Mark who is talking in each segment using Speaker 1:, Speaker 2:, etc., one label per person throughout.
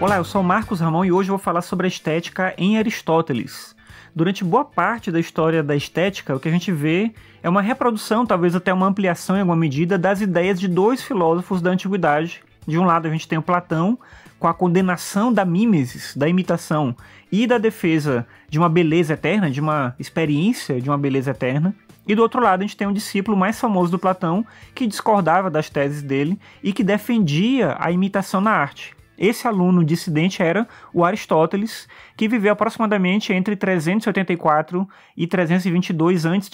Speaker 1: Olá, eu sou Marcos Ramon e hoje vou falar sobre a estética em Aristóteles. Durante boa parte da história da estética, o que a gente vê é uma reprodução, talvez até uma ampliação em alguma medida, das ideias de dois filósofos da antiguidade. De um lado, a gente tem o Platão, com a condenação da mímesis, da imitação e da defesa de uma beleza eterna, de uma experiência de uma beleza eterna. E do outro lado, a gente tem um discípulo mais famoso do Platão que discordava das teses dele e que defendia a imitação na arte. Esse aluno dissidente era o Aristóteles, que viveu aproximadamente entre 384 e 322 a.C.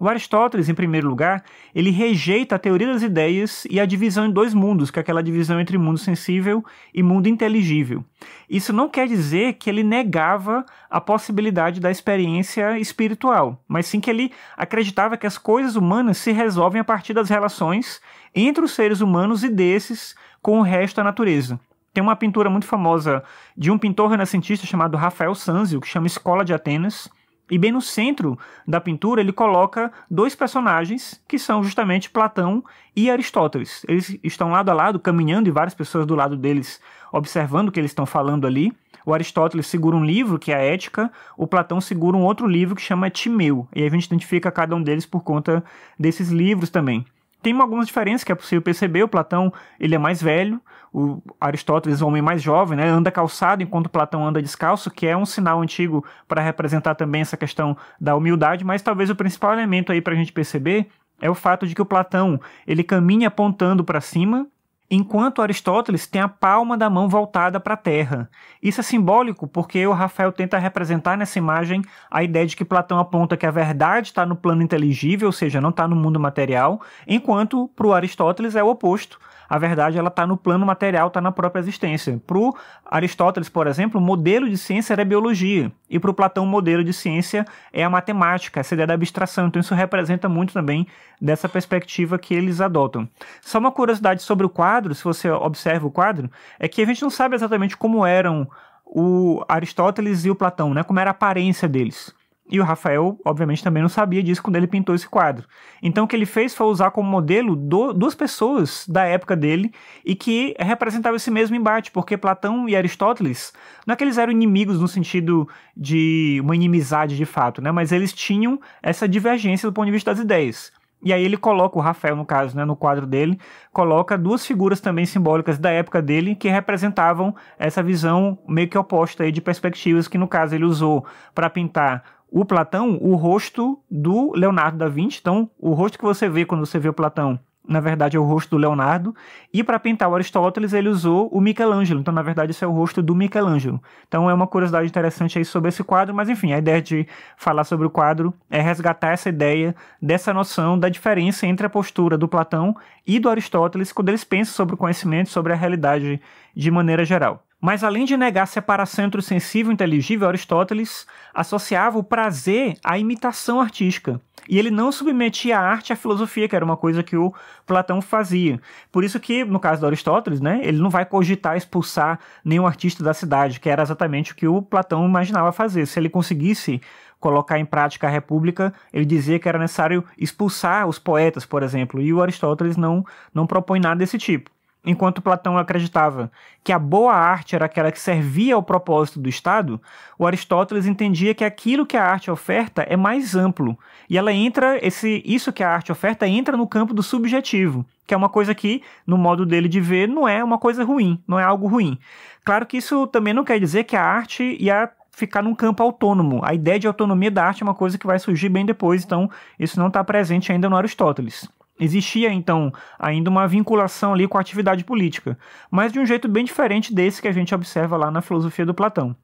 Speaker 1: O Aristóteles, em primeiro lugar, ele rejeita a teoria das ideias e a divisão em dois mundos, que é aquela divisão entre mundo sensível e mundo inteligível. Isso não quer dizer que ele negava a possibilidade da experiência espiritual, mas sim que ele acreditava que as coisas humanas se resolvem a partir das relações entre os seres humanos e desses com o resto da natureza. Tem uma pintura muito famosa de um pintor renascentista chamado Rafael Sanzio, que chama Escola de Atenas, e bem no centro da pintura ele coloca dois personagens que são justamente Platão e Aristóteles. Eles estão lado a lado, caminhando e várias pessoas do lado deles observando o que eles estão falando ali. O Aristóteles segura um livro que é a Ética, o Platão segura um outro livro que chama Timeu. E a gente identifica cada um deles por conta desses livros também tem algumas diferenças que é possível perceber. O Platão ele é mais velho, o Aristóteles é um homem mais jovem, né? anda calçado enquanto Platão anda descalço, que é um sinal antigo para representar também essa questão da humildade. Mas talvez o principal elemento aí para a gente perceber é o fato de que o Platão ele caminha apontando para cima enquanto Aristóteles tem a palma da mão voltada para a terra. Isso é simbólico porque o Rafael tenta representar nessa imagem a ideia de que Platão aponta que a verdade está no plano inteligível, ou seja, não está no mundo material, enquanto para o Aristóteles é o oposto a verdade ela está no plano material, está na própria existência. Para Aristóteles, por exemplo, o modelo de ciência era a biologia, e para o Platão, o modelo de ciência é a matemática, essa ideia da abstração. Então, isso representa muito também dessa perspectiva que eles adotam. Só uma curiosidade sobre o quadro, se você observa o quadro, é que a gente não sabe exatamente como eram o Aristóteles e o Platão, né? Como era a aparência deles. E o Rafael, obviamente, também não sabia disso quando ele pintou esse quadro. Então, o que ele fez foi usar como modelo do, duas pessoas da época dele e que representavam esse mesmo embate, porque Platão e Aristóteles, não é que eles eram inimigos no sentido de uma inimizade de fato, né? mas eles tinham essa divergência do ponto de vista das ideias. E aí ele coloca o Rafael, no caso, né, no quadro dele, coloca duas figuras também simbólicas da época dele que representavam essa visão meio que oposta aí de perspectivas que no caso ele usou para pintar o Platão, o rosto do Leonardo da Vinci. Então, o rosto que você vê quando você vê o Platão, na verdade, é o rosto do Leonardo. E para pintar o Aristóteles, ele usou o Michelangelo. Então, na verdade, esse é o rosto do Michelangelo. Então, é uma curiosidade interessante aí sobre esse quadro. Mas, enfim, a ideia de falar sobre o quadro é resgatar essa ideia dessa noção da diferença entre a postura do Platão e do Aristóteles quando eles pensam sobre o conhecimento, sobre a realidade de maneira geral. Mas além de negar a separação entre o sensível e o inteligível, Aristóteles associava o prazer à imitação artística. E ele não submetia a arte à filosofia, que era uma coisa que o Platão fazia. Por isso que, no caso de Aristóteles, né, ele não vai cogitar expulsar nenhum artista da cidade, que era exatamente o que o Platão imaginava fazer. Se ele conseguisse colocar em prática a república, ele dizia que era necessário expulsar os poetas, por exemplo, e o Aristóteles não, não propõe nada desse tipo. Enquanto Platão acreditava que a boa arte era aquela que servia ao propósito do Estado, o Aristóteles entendia que aquilo que a arte oferta é mais amplo, e ela entra esse isso que a arte oferta entra no campo do subjetivo, que é uma coisa que, no modo dele de ver, não é uma coisa ruim, não é algo ruim. Claro que isso também não quer dizer que a arte ia ficar num campo autônomo. A ideia de autonomia da arte é uma coisa que vai surgir bem depois, então isso não está presente ainda no Aristóteles. Existia então ainda uma vinculação ali com a atividade política, mas de um jeito bem diferente desse que a gente observa lá na filosofia do Platão.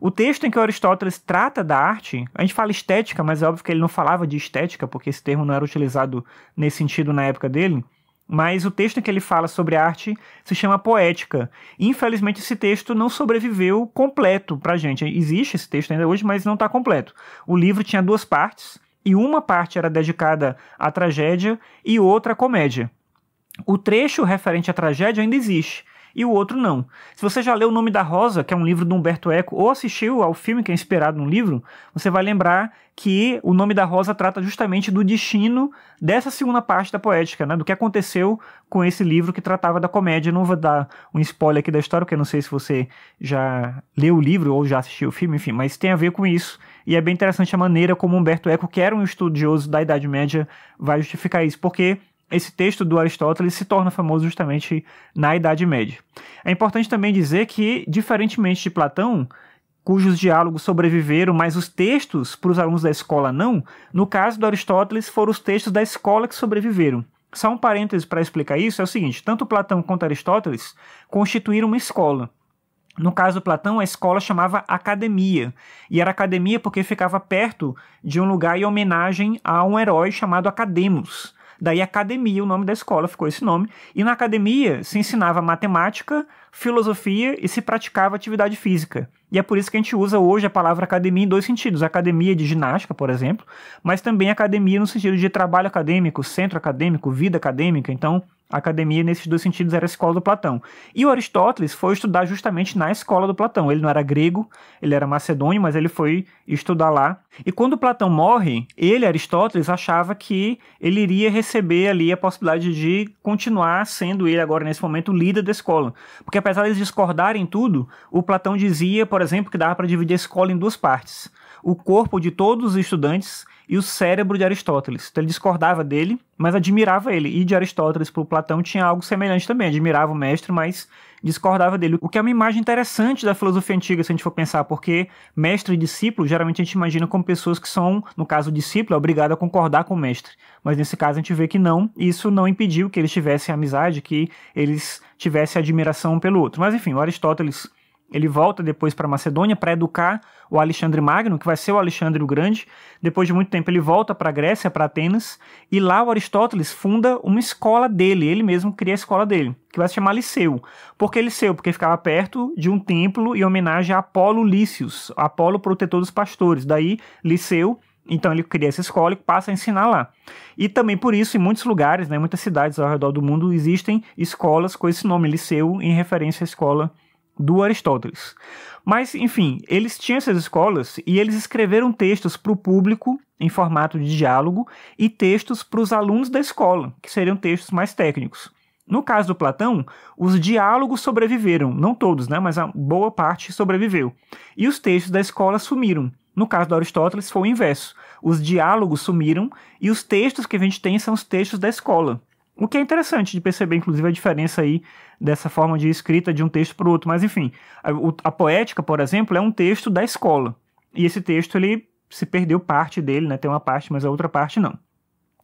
Speaker 1: O texto em que Aristóteles trata da arte, a gente fala estética, mas é óbvio que ele não falava de estética, porque esse termo não era utilizado nesse sentido na época dele. Mas o texto em que ele fala sobre arte se chama Poética. Infelizmente, esse texto não sobreviveu completo para a gente. Existe esse texto ainda hoje, mas não está completo. O livro tinha duas partes e uma parte era dedicada à tragédia e outra à comédia. O trecho referente à tragédia ainda existe, e o outro não. Se você já leu O Nome da Rosa, que é um livro do Humberto Eco, ou assistiu ao filme que é inspirado no livro, você vai lembrar que O Nome da Rosa trata justamente do destino dessa segunda parte da poética, né? do que aconteceu com esse livro que tratava da comédia. Não vou dar um spoiler aqui da história, porque eu não sei se você já leu o livro ou já assistiu o filme, enfim, mas tem a ver com isso. E é bem interessante a maneira como Humberto Eco, que era um estudioso da Idade Média, vai justificar isso, porque esse texto do Aristóteles se torna famoso justamente na Idade Média. É importante também dizer que, diferentemente de Platão, cujos diálogos sobreviveram, mas os textos para os alunos da escola não, no caso do Aristóteles foram os textos da escola que sobreviveram. Só um parêntese para explicar isso é o seguinte: tanto Platão quanto Aristóteles constituíram uma escola. No caso do Platão, a escola chamava academia. E era academia porque ficava perto de um lugar em homenagem a um herói chamado Academos. Daí academia, o nome da escola ficou esse nome. E na academia se ensinava matemática, filosofia e se praticava atividade física. E é por isso que a gente usa hoje a palavra academia em dois sentidos: academia de ginástica, por exemplo, mas também academia no sentido de trabalho acadêmico, centro acadêmico, vida acadêmica. Então, academia nesses dois sentidos era a escola do Platão. E o Aristóteles foi estudar justamente na escola do Platão. Ele não era grego, ele era macedônio, mas ele foi estudar lá. E quando Platão morre, ele, Aristóteles, achava que ele iria receber ali a possibilidade de continuar sendo ele agora nesse momento líder da escola. Porque apesar de eles discordarem tudo, o Platão dizia, por por exemplo, que dava para dividir a escola em duas partes: o corpo de todos os estudantes e o cérebro de Aristóteles. Então ele discordava dele, mas admirava ele. E de Aristóteles para o Platão tinha algo semelhante também. Admirava o mestre, mas discordava dele. O que é uma imagem interessante da filosofia antiga, se a gente for pensar, porque mestre e discípulo, geralmente a gente imagina como pessoas que são, no caso, o discípulo, é obrigado a concordar com o mestre. Mas nesse caso a gente vê que não. E isso não impediu que eles tivessem amizade, que eles tivessem admiração um pelo outro. Mas enfim, o Aristóteles ele volta depois para Macedônia para educar o Alexandre Magno, que vai ser o Alexandre o Grande. Depois de muito tempo, ele volta para a Grécia, para Atenas, e lá o Aristóteles funda uma escola dele, ele mesmo cria a escola dele, que vai se chamar Liceu. Por que Liceu? Porque ficava perto de um templo em homenagem a Apolo Lícius, Apolo protetor dos pastores. Daí, Liceu, então ele cria essa escola e passa a ensinar lá. E também por isso, em muitos lugares, né, muitas cidades ao redor do mundo, existem escolas com esse nome, Liceu, em referência à escola do Aristóteles. Mas, enfim, eles tinham essas escolas e eles escreveram textos para o público em formato de diálogo e textos para os alunos da escola, que seriam textos mais técnicos. No caso do Platão, os diálogos sobreviveram, não todos, né, mas a boa parte sobreviveu. E os textos da escola sumiram. No caso do Aristóteles foi o inverso. Os diálogos sumiram e os textos que a gente tem são os textos da escola. O que é interessante de perceber, inclusive, a diferença aí dessa forma de escrita de um texto para o outro. Mas, enfim, a, a, poética, por exemplo, é um texto da escola. E esse texto, ele se perdeu parte dele, né? Tem uma parte, mas a outra parte não.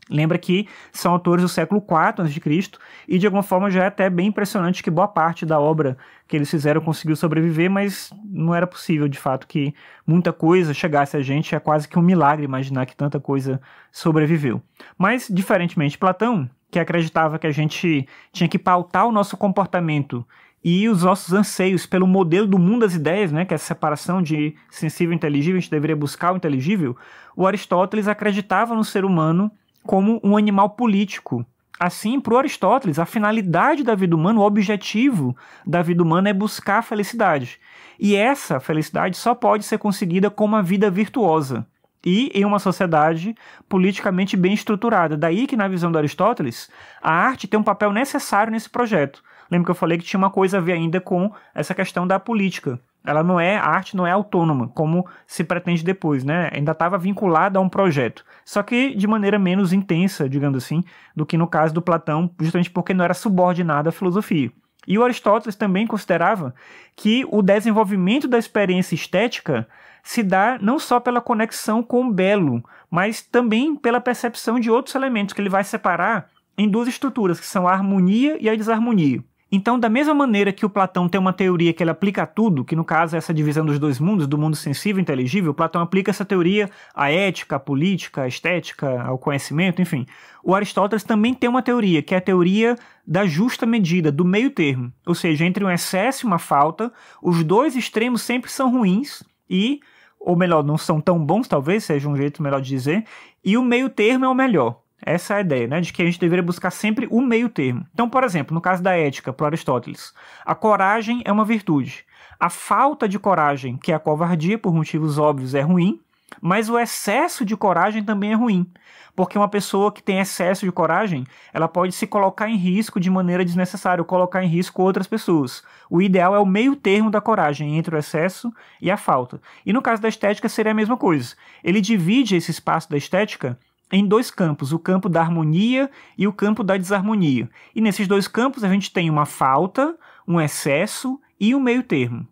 Speaker 1: Lembra que são autores do século IV a.C. e de alguma forma já é até bem impressionante que boa parte da obra que eles fizeram conseguiu sobreviver, mas não era possível de fato que muita coisa chegasse a gente, é quase que um milagre imaginar que tanta coisa sobreviveu. Mas diferentemente de Platão, que acreditava que a gente tinha que pautar o nosso comportamento e os nossos anseios pelo modelo do mundo das ideias, né, que é a separação de sensível e inteligível, a gente deveria buscar o inteligível, o Aristóteles acreditava no ser humano como um animal político. Assim, para Aristóteles, a finalidade da vida humana, o objetivo da vida humana é buscar a felicidade. E essa felicidade só pode ser conseguida com uma vida virtuosa e em uma sociedade politicamente bem estruturada. Daí que, na visão de Aristóteles, a arte tem um papel necessário nesse projeto. Lembro que eu falei que tinha uma coisa a ver ainda com essa questão da política. Ela não é, a arte não é autônoma, como se pretende depois, né? Ainda estava vinculada a um projeto. Só que de maneira menos intensa, digamos assim, do que no caso do Platão, justamente porque não era subordinada à filosofia. E o Aristóteles também considerava que o desenvolvimento da experiência estética se dá não só pela conexão com o belo, mas também pela percepção de outros elementos que ele vai separar em duas estruturas, que são a harmonia e a desarmonia. Então, da mesma maneira que o Platão tem uma teoria que ele aplica a tudo, que no caso é essa divisão dos dois mundos, do mundo sensível e inteligível, Platão aplica essa teoria à ética, à política, à estética, ao conhecimento, enfim. O Aristóteles também tem uma teoria, que é a teoria da justa medida, do meio termo. Ou seja, entre um excesso e uma falta, os dois extremos sempre são ruins e, ou melhor, não são tão bons, talvez seja um jeito melhor de dizer, e o meio termo é o melhor. Essa é a ideia, né, de que a gente deveria buscar sempre o meio termo. Então, por exemplo, no caso da ética, para Aristóteles, a coragem é uma virtude. A falta de coragem, que é a covardia, por motivos óbvios, é ruim, mas o excesso de coragem também é ruim, porque uma pessoa que tem excesso de coragem, ela pode se colocar em risco de maneira desnecessária, ou colocar em risco outras pessoas. O ideal é o meio termo da coragem entre o excesso e a falta. E no caso da estética seria a mesma coisa. Ele divide esse espaço da estética em dois campos, o campo da harmonia e o campo da desarmonia. E nesses dois campos a gente tem uma falta, um excesso e um meio-termo.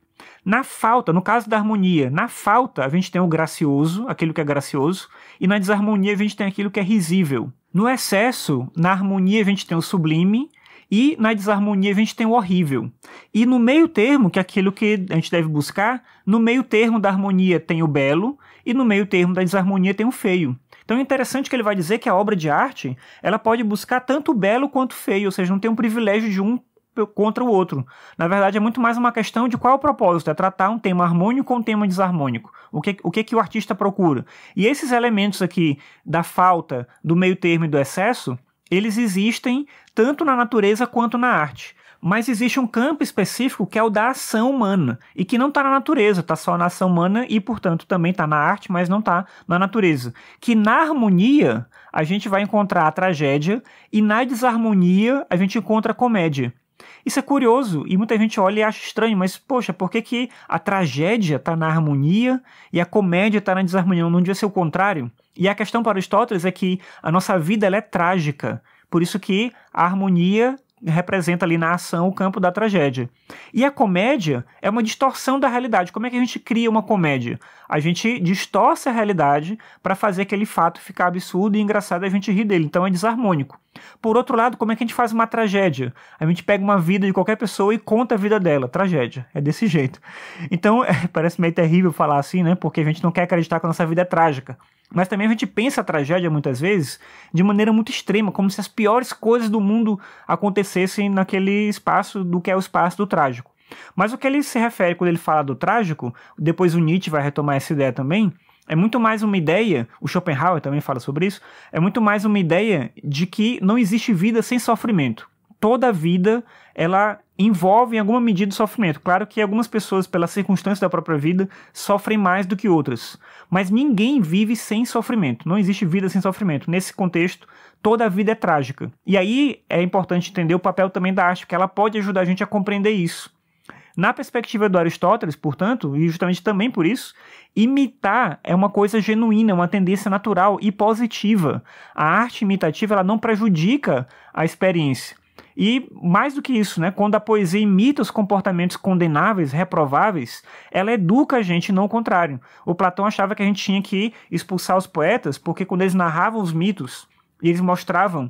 Speaker 1: Na falta, no caso da harmonia, na falta a gente tem o gracioso, aquilo que é gracioso, e na desarmonia a gente tem aquilo que é risível. No excesso, na harmonia a gente tem o sublime, e na desarmonia a gente tem o horrível. E no meio termo, que é aquilo que a gente deve buscar, no meio termo da harmonia tem o belo, e no meio termo da desarmonia tem o feio. Então é interessante que ele vai dizer que a obra de arte ela pode buscar tanto o belo quanto o feio, ou seja, não tem um privilégio de um contra o outro. Na verdade, é muito mais uma questão de qual é o propósito, é tratar um tema harmônico com um tema desarmônico. O que, o que, que o artista procura? E esses elementos aqui da falta, do meio termo e do excesso, eles existem tanto na natureza quanto na arte. Mas existe um campo específico que é o da ação humana, e que não está na natureza, está só na ação humana e, portanto, também está na arte, mas não está na natureza. Que na harmonia a gente vai encontrar a tragédia, e na desarmonia a gente encontra a comédia. Isso é curioso e muita gente olha e acha estranho, mas poxa, por que, que a tragédia está na harmonia e a comédia está na desarmonia? Não devia ser o contrário? E a questão para Aristóteles é que a nossa vida é trágica, por isso que a harmonia representa ali na ação o campo da tragédia. E a comédia é uma distorção da realidade. Como é que a gente cria uma comédia? A gente distorce a realidade para fazer aquele fato ficar absurdo e engraçado e a gente ri dele. Então é desarmônico. Por outro lado, como é que a gente faz uma tragédia? A gente pega uma vida de qualquer pessoa e conta a vida dela. Tragédia. É desse jeito. Então, é, parece meio terrível falar assim, né? Porque a gente não quer acreditar que a nossa vida é trágica. Mas também a gente pensa a tragédia muitas vezes de maneira muito extrema, como se as piores coisas do mundo acontecessem naquele espaço do que é o espaço do trágico. Mas o que ele se refere quando ele fala do trágico, depois o Nietzsche vai retomar essa ideia também, é muito mais uma ideia, o Schopenhauer também fala sobre isso, é muito mais uma ideia de que não existe vida sem sofrimento. Toda vida, ela envolve em alguma medida o sofrimento. Claro que algumas pessoas, pelas circunstâncias da própria vida, sofrem mais do que outras. Mas ninguém vive sem sofrimento. Não existe vida sem sofrimento. Nesse contexto, toda a vida é trágica. E aí é importante entender o papel também da arte, porque ela pode ajudar a gente a compreender isso. Na perspectiva do Aristóteles, portanto, e justamente também por isso, imitar é uma coisa genuína, é uma tendência natural e positiva. A arte imitativa ela não prejudica a experiência. E mais do que isso, né, quando a poesia imita os comportamentos condenáveis, reprováveis, ela educa a gente, não o contrário. O Platão achava que a gente tinha que expulsar os poetas, porque quando eles narravam os mitos e eles mostravam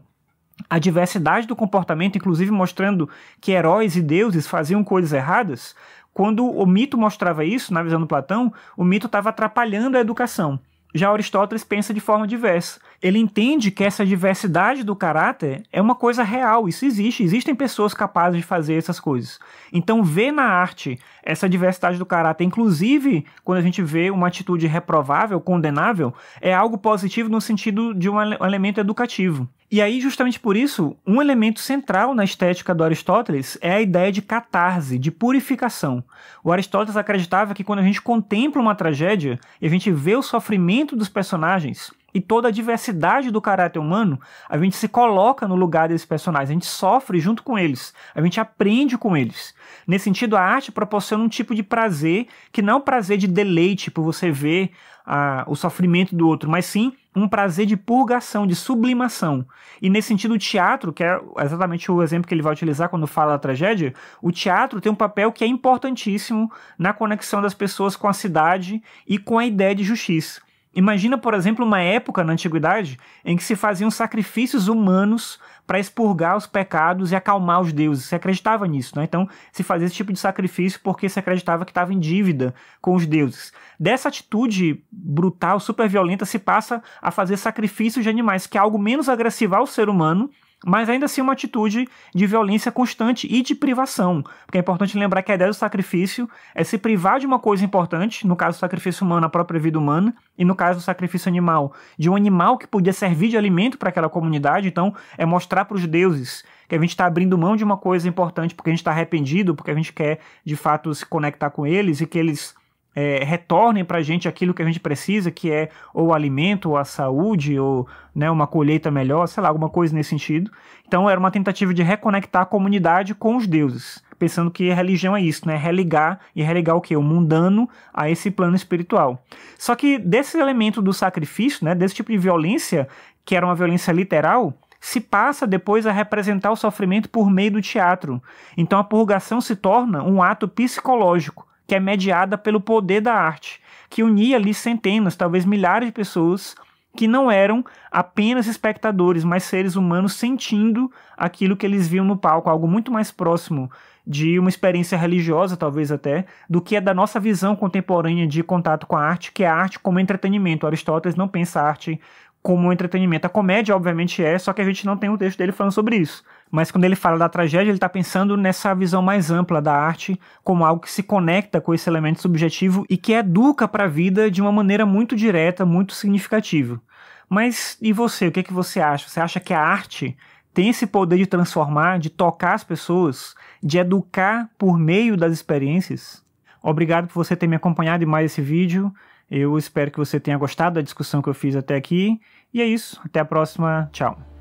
Speaker 1: a diversidade do comportamento, inclusive mostrando que heróis e deuses faziam coisas erradas, quando o mito mostrava isso, na visão do Platão, o mito estava atrapalhando a educação. Já Aristóteles pensa de forma diversa. Ele entende que essa diversidade do caráter é uma coisa real, isso existe, existem pessoas capazes de fazer essas coisas. Então, ver na arte essa diversidade do caráter, inclusive quando a gente vê uma atitude reprovável, condenável, é algo positivo no sentido de um elemento educativo. E aí, justamente por isso, um elemento central na estética do Aristóteles é a ideia de catarse, de purificação. O Aristóteles acreditava que quando a gente contempla uma tragédia e a gente vê o sofrimento dos personagens e toda a diversidade do caráter humano, a gente se coloca no lugar desses personagens, a gente sofre junto com eles, a gente aprende com eles. Nesse sentido, a arte proporciona um tipo de prazer que não é o prazer de deleite por você ver a, o sofrimento do outro, mas sim um prazer de purgação, de sublimação. E nesse sentido, o teatro, que é exatamente o exemplo que ele vai utilizar quando fala da tragédia, o teatro tem um papel que é importantíssimo na conexão das pessoas com a cidade e com a ideia de justiça. Imagina, por exemplo, uma época na antiguidade em que se faziam sacrifícios humanos para expurgar os pecados e acalmar os deuses. Se acreditava nisso, né? Então, se fazia esse tipo de sacrifício porque se acreditava que estava em dívida com os deuses. Dessa atitude brutal, super violenta, se passa a fazer sacrifícios de animais, que é algo menos agressivo ao ser humano mas ainda assim uma atitude de violência constante e de privação. Porque é importante lembrar que a ideia do sacrifício é se privar de uma coisa importante, no caso do sacrifício humano, a própria vida humana, e no caso do sacrifício animal, de um animal que podia servir de alimento para aquela comunidade. Então, é mostrar para os deuses que a gente está abrindo mão de uma coisa importante porque a gente está arrependido, porque a gente quer de fato se conectar com eles e que eles é, retornem para a gente aquilo que a gente precisa, que é ou alimento, ou a saúde, ou né, uma colheita melhor, sei lá, alguma coisa nesse sentido. Então era uma tentativa de reconectar a comunidade com os deuses, pensando que a religião é isso, né? Religar e religar o que? O mundano a esse plano espiritual. Só que desse elemento do sacrifício, né, desse tipo de violência, que era uma violência literal, se passa depois a representar o sofrimento por meio do teatro. Então a purgação se torna um ato psicológico que é mediada pelo poder da arte, que unia ali centenas, talvez milhares de pessoas que não eram apenas espectadores, mas seres humanos sentindo aquilo que eles viam no palco, algo muito mais próximo de uma experiência religiosa, talvez até, do que é da nossa visão contemporânea de contato com a arte, que é a arte como entretenimento. Aristóteles não pensa a arte como entretenimento. A comédia, obviamente, é, só que a gente não tem um texto dele falando sobre isso. Mas quando ele fala da tragédia, ele está pensando nessa visão mais ampla da arte como algo que se conecta com esse elemento subjetivo e que educa para a vida de uma maneira muito direta, muito significativa. Mas e você? O que, é que você acha? Você acha que a arte tem esse poder de transformar, de tocar as pessoas, de educar por meio das experiências? Obrigado por você ter me acompanhado em mais esse vídeo. Eu espero que você tenha gostado da discussão que eu fiz até aqui. E é isso. Até a próxima. Tchau.